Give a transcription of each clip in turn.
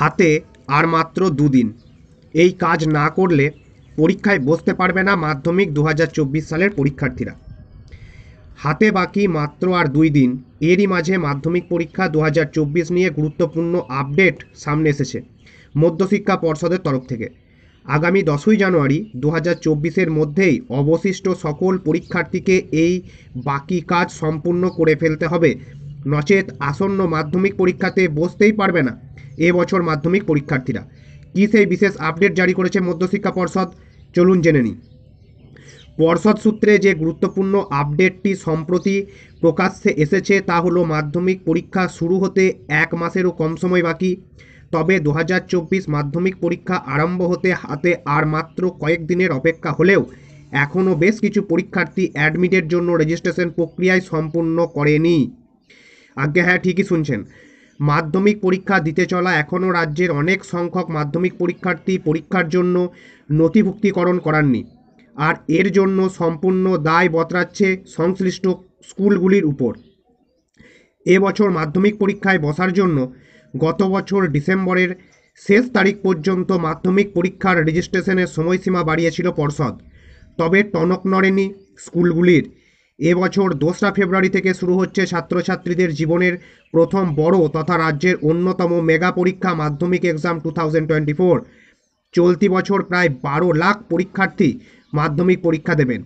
হাতে আর মাত্র দুদিন এই কাজ না করলে পরীক্ষায় বসতে পারবে না মাধ্যমিক দু সালের পরীক্ষার্থীরা হাতে বাকি মাত্র আর দুই দিন এরই মাঝে মাধ্যমিক পরীক্ষা দু নিয়ে গুরুত্বপূর্ণ আপডেট সামনে এসেছে মধ্যশিক্ষা পর্ষদের তরফ থেকে আগামী দশই জানুয়ারি দু হাজার মধ্যেই অবশিষ্ট সকল পরীক্ষার্থীকে এই বাকি কাজ সম্পূর্ণ করে ফেলতে হবে নচেত আসন্ন মাধ্যমিক পরীক্ষাতে বসতেই পারবে না এবছর মাধ্যমিক পরীক্ষার্থীরা কী সেই বিশেষ আপডেট জারি করেছে মধ্যশিক্ষা পর্ষদ চলুন জেনে নিই পর্ষদ সূত্রে যে গুরুত্বপূর্ণ আপডেটটি সম্প্রতি প্রকাশ্যে এসেছে তা হলো মাধ্যমিক পরীক্ষা শুরু হতে এক মাসেরও কম সময় বাকি তবে দু মাধ্যমিক পরীক্ষা আরম্ভ হতে হাতে আর মাত্র কয়েকদিনের অপেক্ষা হলেও এখনও বেশ কিছু পরীক্ষার্থী অ্যাডমিটের জন্য রেজিস্ট্রেশন প্রক্রিয়ায় সম্পূর্ণ করেনি আজ্ঞা হ্যাঁ ঠিকই শুনছেন মাধ্যমিক পরীক্ষা দিতে চলা এখনও রাজ্যের অনেক সংখ্যক মাধ্যমিক পরীক্ষার্থী পরীক্ষার জন্য নথিভুক্তিকরণ করাননি আর এর জন্য সম্পূর্ণ দায় বতরাচ্ছে সংশ্লিষ্ট স্কুলগুলির উপর এবছর মাধ্যমিক পরীক্ষায় বসার জন্য গত বছর ডিসেম্বরের শেষ তারিখ পর্যন্ত মাধ্যমিক পরীক্ষার রেজিস্ট্রেশনের সময়সীমা বাড়িয়েছিল পর্ষদ তবে টনক নড়েনি স্কুলগুলির এবছর দোসরা ফেব্রুয়ারি থেকে শুরু হচ্ছে ছাত্রছাত্রীদের জীবনের প্রথম বড় তথা রাজ্যের অন্যতম মেগা পরীক্ষা Madhyamik exam two thousand twenty four চলতি বছর প্রায় বারো লাখ পরীক্ষার্থী মাধ্যমিক পরীক্ষা দেবেন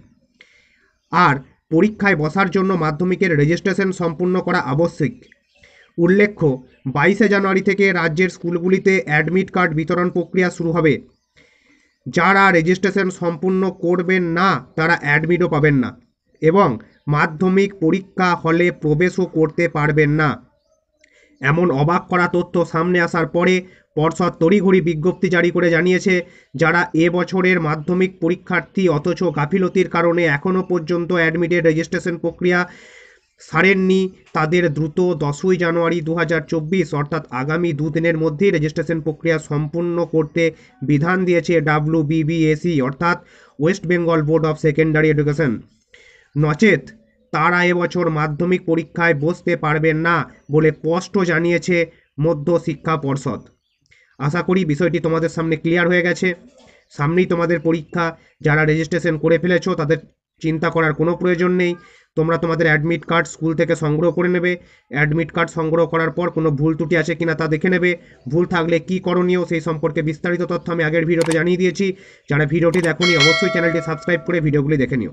আর পরীক্ষায় বসার জন্য মাধ্যমিকের রেজিস্ট্রেশন সম্পূর্ণ করা আবশ্যিক উল্লেখ্য বাইশে জানুয়ারি থেকে রাজ্যের স্কুলগুলিতে অ্যাডমিট কার্ড বিতরণ প্রক্রিয়া শুরু হবে যারা রেজিস্ট্রেশন সম্পূর্ণ করবেন না তারা অ্যাডমিটও পাবেন না এবং মাধ্যমিক পরীক্ষা হলে প্রবেশও করতে পারবেন না এমন অবাক করা তথ্য সামনে আসার পরে পর্ষদ তড়িঘড়ি বিজ্ঞপ্তি জারি করে জানিয়েছে যারা এ বছরের মাধ্যমিক পরীক্ষার্থী অথচ গাফিলতির কারণে এখনও পর্যন্ত অ্যাডমিটের রেজিস্ট্রেশন প্রক্রিয়া সারেননি তাদের দ্রুত দশই জানুয়ারি দু হাজার অর্থাৎ আগামী দুদিনের মধ্যেই রেজিস্ট্রেশন প্রক্রিয়া সম্পূর্ণ করতে বিধান দিয়েছে ডাব্লিউবিবিএসি অর্থাৎ West Bengal board of secondary education নচেত তারা এবছর মাধ্যমিক পরীক্ষায় বসতে পারবেন না বলে স্পষ্ট জানিয়েছে মধ্য শিক্ষা পর্ষদ আশা করি বিষয়টি তোমাদের সামনে ক্লিয়ার হয়ে গেছে সামনেই তোমাদের পরীক্ষা যারা রেজিস্ট্রেশন করে ফেলেছো তাদের চিন্তা করার কোনো প্রয়োজন নেই তোমরা তোমাদের অ্যাডমিট কার্ড স্কুল থেকে সংগ্রহ করে নেবে অ্যাডমিট কার্ড সংগ্রহ করার পর কোনো ভুল ত্রুটি আছে কিনা তা দেখে নেবে ভুল থাকলে কি করণীয় সেই সম্পর্কে বিস্তারিত তথ্য আমি আগের ভিডিওতে জানিয়ে দিয়েছি যারা ভিডিওটি দেখো অবশ্যই চ্যানেলটি সাবস্ক্রাইব করে ভিডিওগুলি দেখে নিও